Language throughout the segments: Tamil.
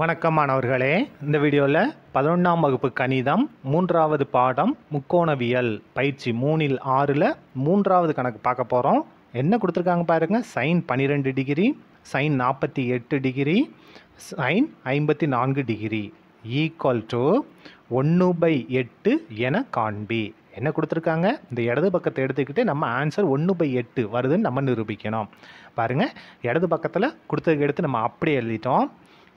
வணக்கம் மாணவர்களே இந்த வீடியோவில் பதினொன்றாம் வகுப்பு கணிதம் மூன்றாவது பாடம் முக்கோணவியல் பயிற்சி மூணில் ஆறில் மூன்றாவது கணக்கு பார்க்க போகிறோம் என்ன கொடுத்துருக்காங்க பாருங்கள் சைன் பன்னிரெண்டு டிகிரி சைன் நாற்பத்தி எட்டு டிகிரி சைன் ஐம்பத்தி நான்கு டிகிரி ஈக்குவல் டு ஒன்று பை எட்டு என காண்பி என்ன கொடுத்துருக்காங்க இந்த இடது பக்கத்தை எடுத்துக்கிட்டு நம்ம ஆன்சர் ஒன்று பை எட்டு வருதுன்னு நம்ம நிரூபிக்கணும் பாருங்கள் இடது பக்கத்தில் கொடுத்ததுக்கு எடுத்து நம்ம அப்படியே எழுதிட்டோம்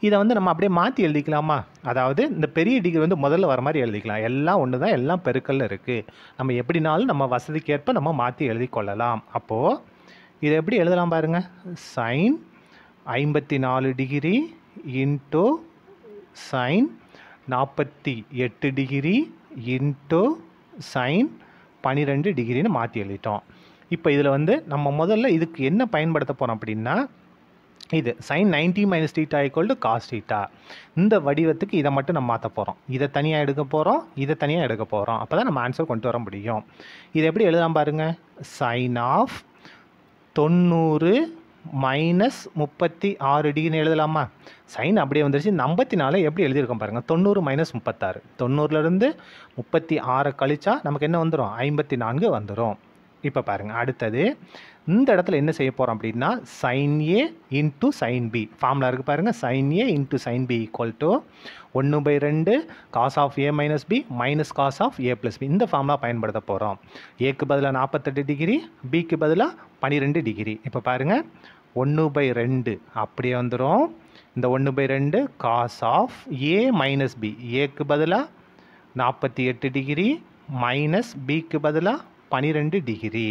இதை வந்து நம்ம அப்படியே மாற்றி எழுதிக்கலாமா அதாவது இந்த பெரிய டிகிரி வந்து முதல்ல வர மாதிரி எழுதிக்கலாம் எல்லாம் ஒன்று தான் எல்லாம் பெருக்கல்ல இருக்குது நம்ம எப்படினாலும் நம்ம வசதிக்கேற்ப நம்ம மாற்றி எழுதி கொள்ளலாம் அப்போது இதை எப்படி எழுதலாம் பாருங்கள் சைன் ஐம்பத்தி நாலு டிகிரி இன்ட்டு சைன் நாற்பத்தி எட்டு டிகிரி இன்ட்டு சைன் பன்னிரெண்டு டிகிரின்னு மாற்றி எழுதிட்டோம் இப்போ இதில் வந்து நம்ம முதல்ல இதுக்கு என்ன பயன்படுத்த போகிறோம் அப்படின்னா இது sine ninety minus theta equal to cos theta இந்த வடிவத்துக்கு இதை மட்டும் நம்ம மாற்ற போகிறோம் இதை தனியாக எடுக்க போகிறோம் இதை தனியாக எடுக்க போகிறோம் அப்போ தான் நம்ம ஆன்சர் கொண்டு வர முடியும் இதை எப்படி எழுதாம பாருங்கள் சைன் ஆஃப் தொண்ணூறு மைனஸ் முப்பத்தி ஆறு டிகிரின்னு எழுதலாமா சைன் அப்படியே வந்துருச்சு ஐம்பத்தி நாலு எப்படி எழுதியிருக்கோம் பாருங்கள் தொண்ணூறு மைனஸ் முப்பத்தாறு தொண்ணூறுலேருந்து முப்பத்தி ஆறை கழிச்சா நமக்கு என்ன வந்துடும் ஐம்பத்தி நான்கு வந்துடும் இப்போ பாருங்கள் அடுத்தது இந்த இடத்துல என்ன செய்ய போகிறோம் அப்படின்னா sine A into sine B formula இருக்குது பாருங்கள் sine A into sine B equal to ஒன்று பை ரெண்டு cos of A minus B minus cos of A plus B இந்த ஃபார்முலா பயன்படுத்த போகிறோம் ஏக்கு பதிலாக நாற்பத்தெட்டு டிகிரி பிக்கு பதிலாக பன்னிரெண்டு டிகிரி இப்போ பாருங்கள் ஒன்று பை ரெண்டு அப்படியே வந்துடும் இந்த ஒன்று பை ரெண்டு cos of A minus B ஏக்கு பதிலாக நாற்பத்தி எட்டு டிகிரி மைனஸ் பிக்கு பதிலாக பனிரெண்டு டிகிரி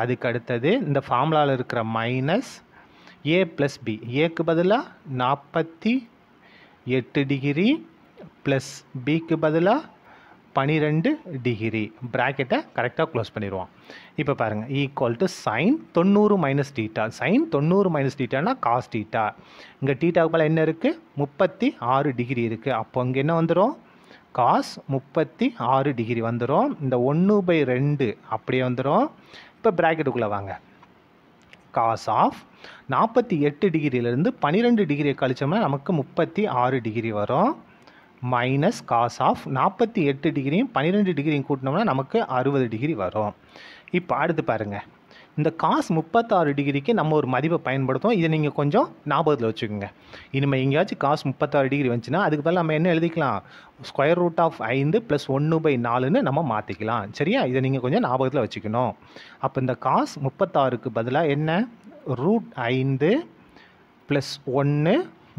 அதுக்கு அடுத்தது இந்த ஃபார்முலாவில் இருக்கிற மைனஸ் ஏ ப்ளஸ் பி ஏக்கு பதிலாக நாற்பத்தி எட்டு டிகிரி ப்ளஸ் பிக்கு பதிலாக பனிரெண்டு டிகிரி ப்ராக்கெட்டை கரெக்டாக க்ளோஸ் பண்ணிடுவோம் இப்போ பாருங்கள் ஈக்குவல் டு சைன் தொண்ணூறு மைனஸ் டீட்டா சைன் தொண்ணூறு மைனஸ் டீட்டானா காஸ் டீட்டா இங்கே டீட்டாவுக்கு மேலே என்ன இருக்குது முப்பத்தி ஆறு டிகிரி இருக்குது அப்போ இங்கே என்ன வந்துடும் காஸ் முப்பத்தி ஆறு டிகிரி வந்துடும் இந்த ஒன்று பை ரெண்டு அப்படியே வந்துடும் இப்போ ப்ராக்கெட்டுக்குள்ளே வாங்க காஸ் ஆஃப் நாற்பத்தி எட்டு டிகிரியிலேருந்து பன்னிரெண்டு டிகிரியை கழிச்சோம்னா நமக்கு முப்பத்தி ஆறு டிகிரி வரும் மைனஸ் காஸ் ஆஃப் நாற்பத்தி எட்டு டிகிரியும் பன்னிரெண்டு டிகிரியும் கூட்டினோம்னா நமக்கு அறுபது டிகிரி வரும் இப்போ அடுத்து பாருங்கள் இந்த காஸ் முப்பத்தாறு டிகிரிக்கு நம்ம ஒரு மதிப்பை பயன்படுத்தும் இதை நீங்கள் கொஞ்சம் ஞாபகத்தில் வச்சுக்கோங்க இனிமேல் எங்கேயாச்சும் காஸ் முப்பத்தாறு டிகிரி வந்துச்சுன்னா அதுக்கு பதில் நம்ம என்ன எழுதிக்கலாம் ஸ்கொயர் ரூட் ஆஃப் ஐந்து ப்ளஸ் ஒன்று பை நாலுன்னு நம்ம மாற்றிக்கலாம் சரியா இதை நீங்கள் கொஞ்சம் ஞாபகத்தில் வச்சுக்கணும் அப்போ இந்த காஸ் முப்பத்தாறுக்கு பதிலாக என்ன ரூட் ஐந்து ப்ளஸ் ஒன்று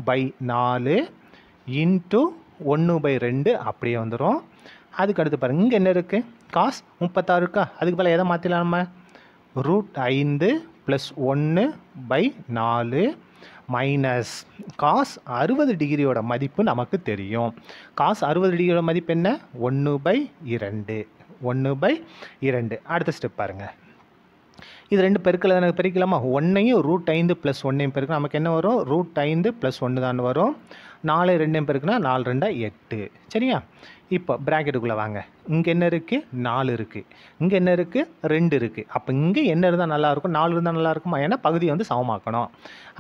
பை நாலு இன்ட்டு ஒன்று பை ரெண்டு அப்படியே வந்துடும் அதுக்கு அடுத்து பாருங்கள் இங்கே என்ன இருக்குது காஸ் முப்பத்தாறு இருக்கா அதுக்கு பதில் எதை மாற்றிடலாம் நம்ம ரூட் ஐந்து ப்ளஸ் ஒன்று பை நாலு மைனஸ் காஸ் அறுபது டிகிரியோட மதிப்பு நமக்கு தெரியும் காஸ் அறுபது டிகிரியோட மதிப்பு என்ன ஒன்று பை இரண்டு ஒன்று பை இரண்டு அடுத்த ஸ்டெப் பாருங்கள் இது ரெண்டு பெருக்கில் எனக்கு பெருக்கலாமா ஒன்றையும் ரூட் ஐந்து ப்ளஸ் ஒன்றையும் பெருக்கலாம் நமக்கு என்ன வரும் ரூட் ஐந்து ப்ளஸ் ஒன்று தான் வரும் நாலு ரெண்டு பெருக்குன்னா நாலு ரெண்டா எட்டு சரியா இப்போ ப்ராக்கெட்டுக்குள்ளே வாங்க இங்கே என்ன இருக்குது நாலு இருக்குது இங்கே என்ன இருக்குது ரெண்டு இருக்குது அப்போ இங்கே என்ன இருந்தால் நல்லாயிருக்கும் நாலு இருந்தால் நல்லாயிருக்குமா ஏன்னா பகுதியை வந்து சமமாக்கணும்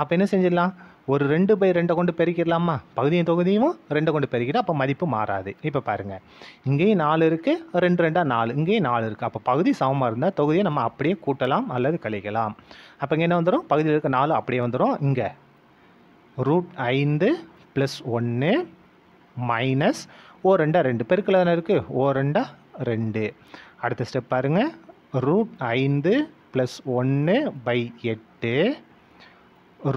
அப்போ என்ன செஞ்சிடலாம் ஒரு ரெண்டு பை ரெண்டை கொண்டு பெருக்கிடலாமா பகுதியும் தொகுதியும் ரெண்டை கொண்டு பெருக்கிட்டு அப்போ மதிப்பு மாறாது இப்போ பாருங்கள் இங்கேயும் நாலு இருக்குது ரெண்டு ரெண்டாக நாலு இங்கேயும் நாலு இருக்குது அப்போ பகுதி சமமாக இருந்தால் தொகுதியை நம்ம அப்படியே கூட்டலாம் அல்லது கழிக்கலாம் அப்போ இங்கே என்ன வந்துடும் பகுதியில் இருக்க நாலு அப்படியே வந்துடும் இங்கே ரூட் ஐந்து ப்ளஸ் ஒன்று மைனஸ் ஓ ரெண்டா ரெண்டு பெருக்கில் தானே இருக்குது ஓ ரெண்டா ரெண்டு அடுத்த ஸ்டெப் பாருங்கள் ரூட் ஐந்து ப்ளஸ் ஒன்று பை எட்டு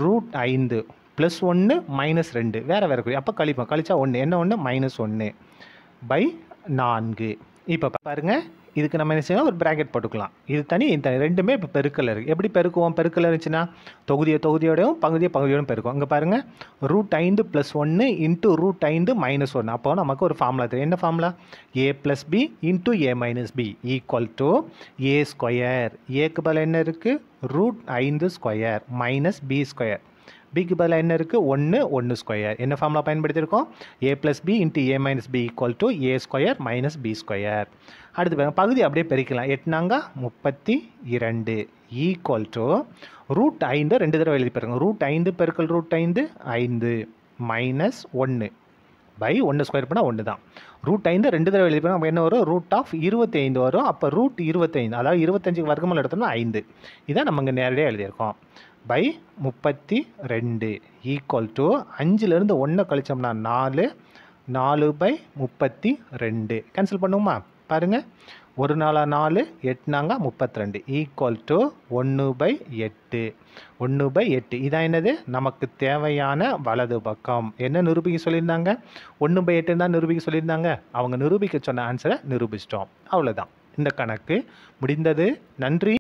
ரூட் ஐந்து ப்ளஸ் ஒன்று மைனஸ் ரெண்டு வேறு வேறு குறி அப்போ கழிப்போம் கழிச்சா ஒன்று என்ன ஒன்று மைனஸ் ஒன்று பை நான்கு இப்போ பாருங்கள் இதுக்கு நம்ம என்ன செய்யணும் ஒரு ப்ராக்கெட் போட்டுக்கலாம் இது தனி இந்த ரெண்டுமே இப்போ பெருக்கல் இருக்குது எப்படி பெருக்குவோம் பெருக்கல் இருந்துச்சுன்னா தொகுதியை தொகுதியோடையும் பகுதியை பகுதியோடும் பெருக்கும் அங்கே பாருங்கள் ரூட் ஐந்து ப்ளஸ் ஒன்று இன்ட்டு ரூட் ஐந்து மைனஸ் ஒன்று அப்போ நமக்கு ஒரு ஃபார்முலா தெரியும் என்ன formula A plus B into A minus B equal to A square ஏக்கு பதில் என்ன இருக்குது ரூட் ஐந்து ஸ்கொயர் மைனஸ் பி ஸ்கொயர் பிக்கு பதிலாக என்ன இருக்குது ஒன்று ஒன்று ஸ்கொயர் என்ன ஃபார்முலா பயன்படுத்தியிருக்கோம் A plus B into A minus B equal to A square minus B square அடுத்து பாருங்க பகுதி அப்படியே பெருக்கலாம் எட்டுனாங்க முப்பத்தி இரண்டு ஈக்குவல் டு ரூட் ஐந்து ரெண்டு தடவை எழுதி பாருங்கள் ரூட் ஐந்து பெருக்கல் ரூட் ஐந்து ஐந்து மைனஸ் ஒன்று பை ஒன்று ஸ்கொயர் பண்ணால் ஒன்று தான் ரூட் ஐந்து ரெண்டு தடவை எழுதி அப்போ என்ன வரும் ரூட் ஆஃப் இருபத்தைந்து வரும் அப்போ ரூட் இருபத்தைந்து அதாவது இருபத்தஞ்சுக்கு வர்க்கமல் எடுத்தோம்னா ஐந்து இதான் நம்ம இங்கே நேரடியாக எழுதியிருக்கோம் பை முப்பத்தி ரெண்டு ஈக்குவல் டு அஞ்சுலேருந்து ஒன்றை கழித்தோம்னா நாலு நாலு பை முப்பத்தி ரெண்டு கேன்சல் பண்ணுவோமா பாருங்கள் ஒரு நாளாக நாலு எட்டுனாங்க முப்பத்தி ரெண்டு ஈக்குவல் டு ஒன்று பை எட்டு ஒன்று பை எட்டு இதான் என்னது நமக்கு தேவையான வலது பக்கம் என்ன நிரூபிக்க சொல்லியிருந்தாங்க ஒன்று பை எட்டு தான் நிரூபிக்க சொல்லியிருந்தாங்க அவங்க நிரூபிக்க சொன்ன ஆன்சரை நிரூபிச்சிட்டோம் அவ்வளோதான் இந்த கணக்கு முடிந்தது நன்றி